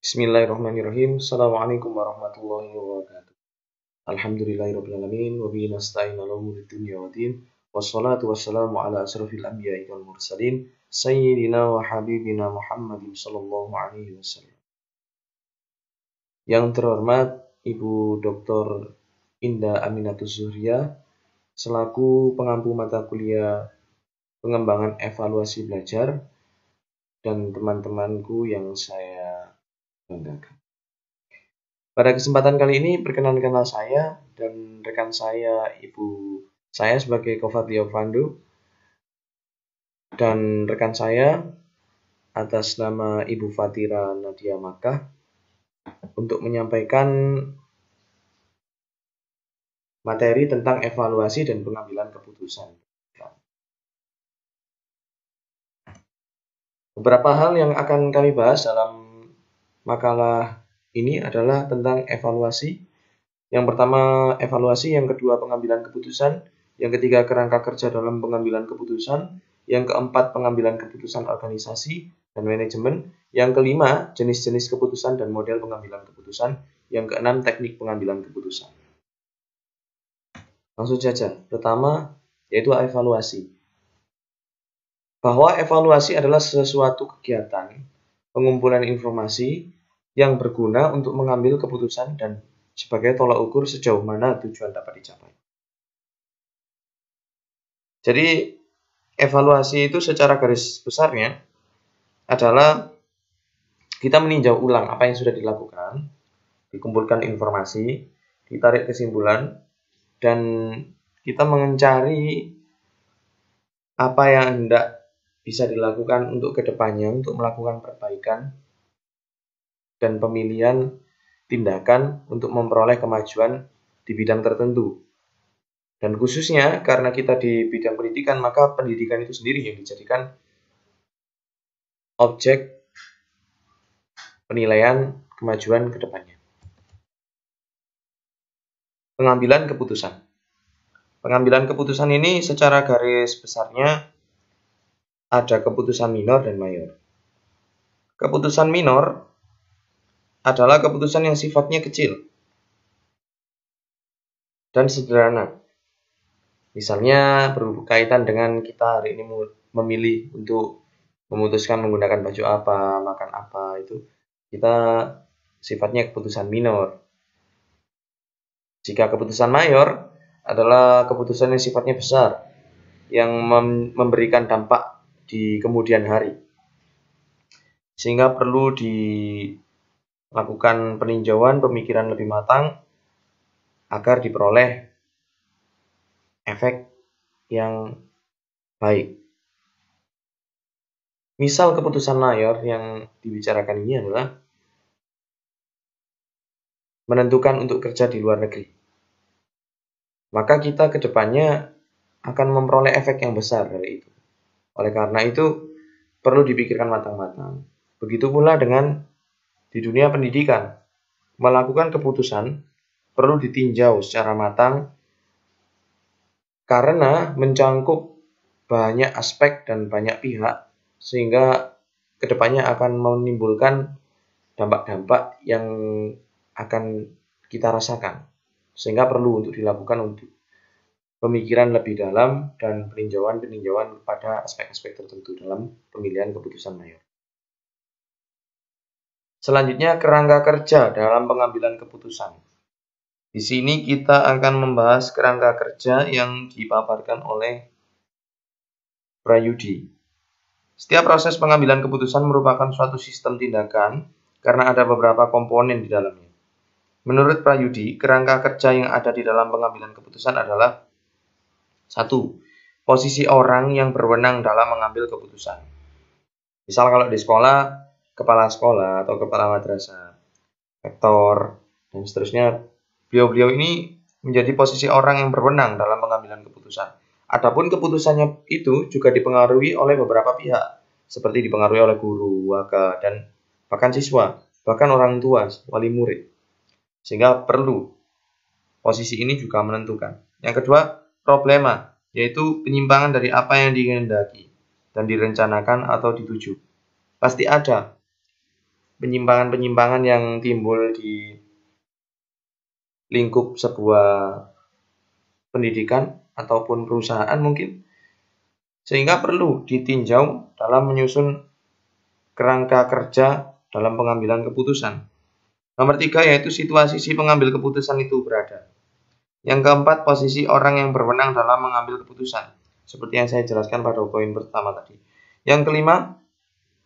Bismillahirrahmanirrahim. Assalamualaikum warahmatullahi wabarakatuh. Alhamdulillahirrahmanirrahim. Wabihi nasta'in ala umuri dunia wa din. Wassalatu wassalamu ala asrafil anbiya wal mursalin. Sayyidina wa habibina Muhammadin sallallahu alaihi wasallam. Yang terhormat Ibu Dr. Indah Aminatus Zuhriya selaku pengampu mata kuliah pengembangan evaluasi belajar dan teman-temanku yang saya pada kesempatan kali ini perkenankanlah saya dan rekan saya Ibu saya sebagai Kofatio Pandu dan rekan saya atas nama Ibu Fatira Nadia Makkah untuk menyampaikan materi tentang evaluasi dan pengambilan keputusan. Beberapa hal yang akan kami bahas dalam makalah ini adalah tentang evaluasi. Yang pertama evaluasi, yang kedua pengambilan keputusan, yang ketiga kerangka kerja dalam pengambilan keputusan, yang keempat pengambilan keputusan organisasi dan manajemen, yang kelima jenis-jenis keputusan dan model pengambilan keputusan, yang keenam teknik pengambilan keputusan. Langsung saja, pertama yaitu evaluasi. Bahwa evaluasi adalah sesuatu kegiatan pengumpulan informasi yang berguna untuk mengambil keputusan dan sebagai tolak ukur sejauh mana tujuan dapat dicapai. Jadi, evaluasi itu secara garis besarnya adalah kita meninjau ulang apa yang sudah dilakukan, dikumpulkan informasi, ditarik kesimpulan, dan kita mencari apa yang hendak bisa dilakukan untuk kedepannya untuk melakukan perbaikan dan pemilihan tindakan untuk memperoleh kemajuan di bidang tertentu. Dan khususnya karena kita di bidang pendidikan, maka pendidikan itu sendiri yang dijadikan objek penilaian kemajuan kedepannya. Pengambilan keputusan. Pengambilan keputusan ini secara garis besarnya ada keputusan minor dan mayor. Keputusan minor adalah keputusan yang sifatnya kecil dan sederhana. Misalnya berkaitan dengan kita hari ini memilih untuk memutuskan menggunakan baju apa, makan apa itu kita sifatnya keputusan minor. Jika keputusan mayor adalah keputusan yang sifatnya besar yang memberikan dampak di kemudian hari. Sehingga perlu dilakukan peninjauan pemikiran lebih matang agar diperoleh efek yang baik. Misal keputusan mayor yang dibicarakan ini adalah menentukan untuk kerja di luar negeri. Maka kita ke akan memperoleh efek yang besar dari itu. Oleh karena itu, perlu dipikirkan matang-matang. Begitu pula dengan di dunia pendidikan. Melakukan keputusan perlu ditinjau secara matang karena mencangkup banyak aspek dan banyak pihak sehingga kedepannya akan menimbulkan dampak-dampak yang akan kita rasakan sehingga perlu untuk dilakukan untuk pemikiran lebih dalam dan peninjauan-peninjauan pada aspek-aspek tertentu dalam pemilihan keputusan mayor. Selanjutnya, kerangka kerja dalam pengambilan keputusan. Di sini kita akan membahas kerangka kerja yang dipaparkan oleh Prayudi. Setiap proses pengambilan keputusan merupakan suatu sistem tindakan karena ada beberapa komponen di dalamnya. Menurut Prayudi, kerangka kerja yang ada di dalam pengambilan keputusan adalah satu, Posisi orang yang berwenang dalam mengambil keputusan. Misal kalau di sekolah, kepala sekolah atau kepala madrasah, rektor, dan seterusnya, beliau-beliau ini menjadi posisi orang yang berwenang dalam pengambilan keputusan. Adapun keputusannya itu juga dipengaruhi oleh beberapa pihak, seperti dipengaruhi oleh guru, waka, dan bahkan siswa, bahkan orang tua, wali murid. Sehingga perlu posisi ini juga menentukan. Yang kedua, problema, yaitu penyimpangan dari apa yang dikehendaki dan direncanakan atau dituju. Pasti ada penyimpangan-penyimpangan yang timbul di lingkup sebuah pendidikan ataupun perusahaan mungkin sehingga perlu ditinjau dalam menyusun kerangka kerja dalam pengambilan keputusan. Nomor tiga yaitu situasi si pengambil keputusan itu berada. Yang keempat, posisi orang yang berwenang dalam mengambil keputusan, seperti yang saya jelaskan pada poin pertama tadi. Yang kelima,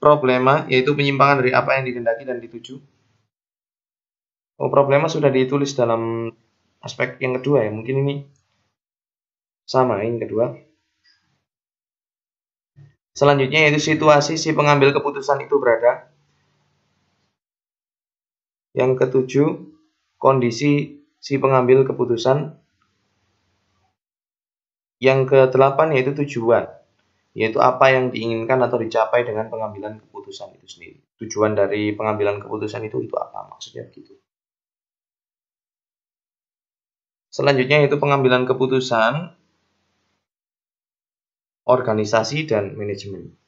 problema, yaitu penyimpangan dari apa yang dikehendaki dan dituju. Oh, problema sudah ditulis dalam aspek yang kedua ya, mungkin ini sama yang kedua. Selanjutnya yaitu situasi si pengambil keputusan itu berada. Yang ketujuh, kondisi si pengambil keputusan. Yang ke kedelapan yaitu tujuan, yaitu apa yang diinginkan atau dicapai dengan pengambilan keputusan itu sendiri. Tujuan dari pengambilan keputusan itu itu apa maksudnya begitu. Selanjutnya yaitu pengambilan keputusan, organisasi dan manajemen.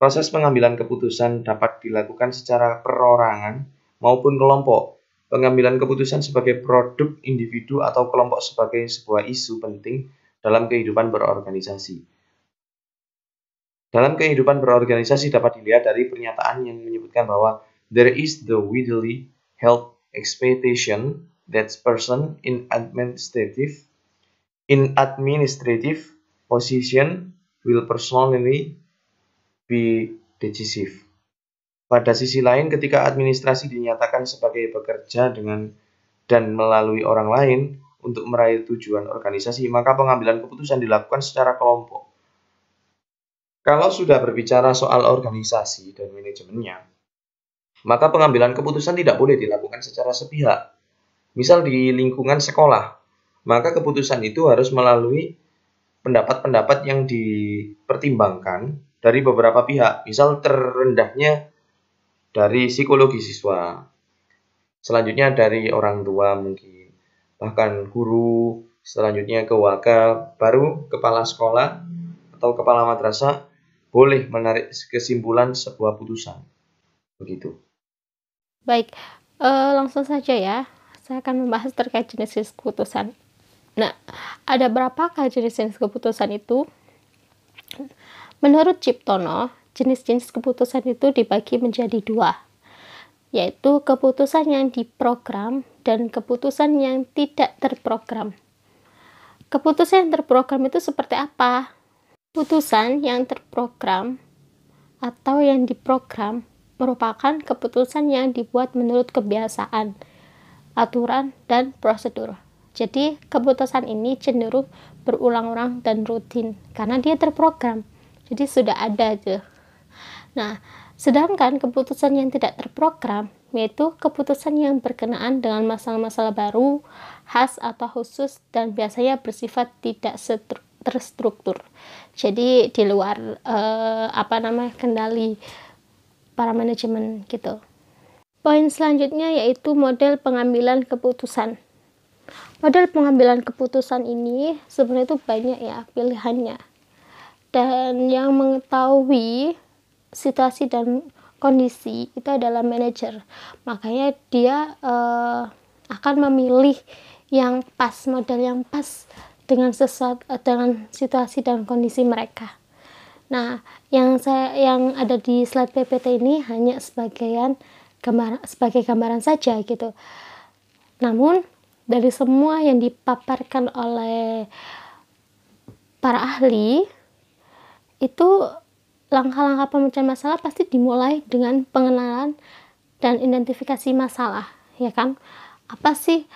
Proses pengambilan keputusan dapat dilakukan secara perorangan maupun kelompok Pengambilan keputusan sebagai produk individu atau kelompok sebagai sebuah isu penting dalam kehidupan berorganisasi. Dalam kehidupan berorganisasi dapat dilihat dari pernyataan yang menyebutkan bahwa there is the widely held expectation that person in administrative in administrative position will personally be decisive. Pada sisi lain, ketika administrasi dinyatakan sebagai bekerja dengan dan melalui orang lain untuk meraih tujuan organisasi, maka pengambilan keputusan dilakukan secara kelompok. Kalau sudah berbicara soal organisasi dan manajemennya, maka pengambilan keputusan tidak boleh dilakukan secara sepihak. Misal di lingkungan sekolah, maka keputusan itu harus melalui pendapat-pendapat yang dipertimbangkan dari beberapa pihak, misal terendahnya dari psikologi siswa. Selanjutnya dari orang tua mungkin, bahkan guru, selanjutnya ke wakil, baru kepala sekolah atau kepala madrasah boleh menarik kesimpulan sebuah putusan. Begitu. Baik, e, langsung saja ya. Saya akan membahas terkait jenis jenis keputusan. Nah, ada berapakah jenis jenis keputusan itu? Menurut Ciptono, jenis-jenis keputusan itu dibagi menjadi dua, yaitu keputusan yang diprogram dan keputusan yang tidak terprogram. Keputusan yang terprogram itu seperti apa? Keputusan yang terprogram atau yang diprogram merupakan keputusan yang dibuat menurut kebiasaan, aturan, dan prosedur. Jadi, keputusan ini cenderung berulang-ulang dan rutin karena dia terprogram. Jadi, sudah ada tuh Nah, sedangkan keputusan yang tidak terprogram yaitu keputusan yang berkenaan dengan masalah-masalah baru, khas atau khusus dan biasanya bersifat tidak terstruktur. Jadi di luar eh, apa namanya kendali para manajemen gitu. Poin selanjutnya yaitu model pengambilan keputusan. Model pengambilan keputusan ini sebenarnya itu banyak ya pilihannya. Dan yang mengetahui situasi dan kondisi itu adalah manajer makanya dia uh, akan memilih yang pas model yang pas dengan sesuatu eh, dengan situasi dan kondisi mereka nah yang saya yang ada di slide PPT ini hanya sebagian gambar sebagai gambaran saja gitu namun dari semua yang dipaparkan oleh para ahli itu langkah-langkah pemecahan masalah pasti dimulai dengan pengenalan dan identifikasi masalah, ya kan? Apa sih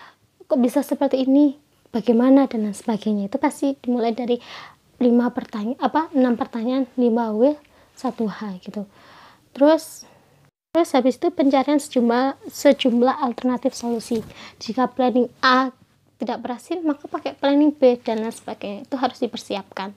kok bisa seperti ini? Bagaimana dan lain sebagainya. Itu pasti dimulai dari lima pertanyaan apa enam pertanyaan lima W satu H gitu. Terus terus habis itu pencarian sejumlah sejumlah alternatif solusi. Jika planning A tidak berhasil, maka pakai planning B dan lain sebagainya. Itu harus dipersiapkan.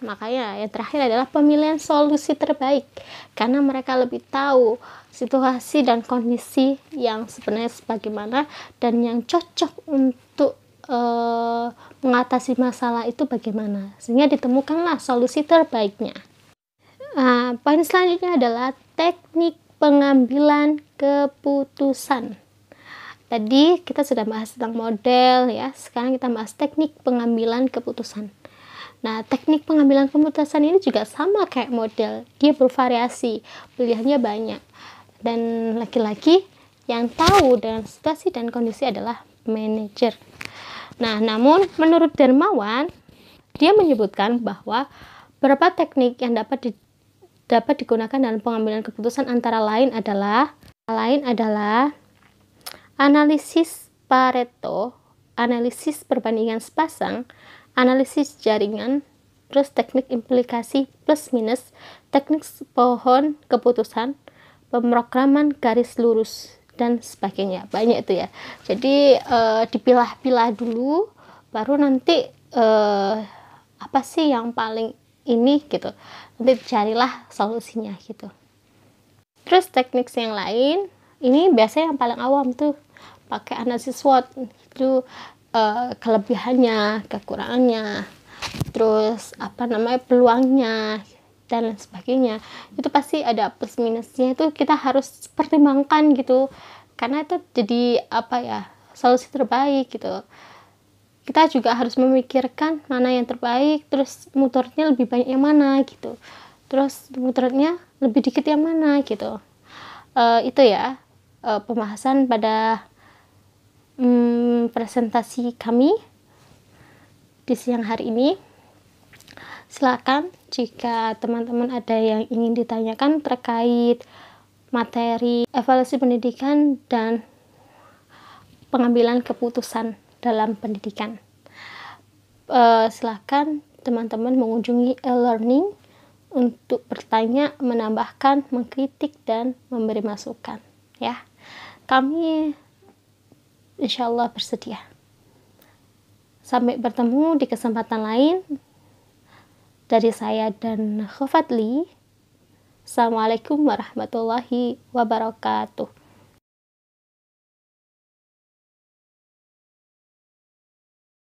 Makanya yang terakhir adalah pemilihan solusi terbaik karena mereka lebih tahu situasi dan kondisi yang sebenarnya sebagaimana dan yang cocok untuk uh, mengatasi masalah itu bagaimana sehingga ditemukanlah solusi terbaiknya. Nah, poin selanjutnya adalah teknik pengambilan keputusan. Tadi kita sudah bahas tentang model ya, sekarang kita bahas teknik pengambilan keputusan. Nah, teknik pengambilan pemutasan ini juga sama kayak model, dia bervariasi, pilihannya banyak. Dan laki-laki yang tahu dalam situasi dan kondisi adalah manajer. Nah, namun menurut Dermawan, dia menyebutkan bahwa beberapa teknik yang dapat di, dapat digunakan dalam pengambilan keputusan antara lain adalah lain adalah analisis Pareto, analisis perbandingan sepasang, analisis jaringan, plus teknik implikasi plus minus, teknik pohon keputusan, pemrograman garis lurus, dan sebagainya. Banyak itu ya. Jadi e, dipilah-pilah dulu, baru nanti e, apa sih yang paling ini gitu. Nanti carilah solusinya gitu. Terus teknik yang lain, ini biasanya yang paling awam tuh pakai analisis SWOT itu uh, kelebihannya kekurangannya terus apa namanya peluangnya dan lain sebagainya itu pasti ada plus minusnya itu kita harus pertimbangkan gitu karena itu jadi apa ya solusi terbaik gitu kita juga harus memikirkan mana yang terbaik terus muternya lebih banyak yang mana gitu terus muternya lebih dikit yang mana gitu uh, itu ya uh, pembahasan pada hmm, presentasi kami di siang hari ini. Silakan jika teman-teman ada yang ingin ditanyakan terkait materi evaluasi pendidikan dan pengambilan keputusan dalam pendidikan. Uh, silakan teman-teman mengunjungi e-learning untuk bertanya, menambahkan, mengkritik dan memberi masukan ya. Kami insya Allah bersedia. Sampai bertemu di kesempatan lain dari saya dan Khofatli. Assalamualaikum warahmatullahi wabarakatuh.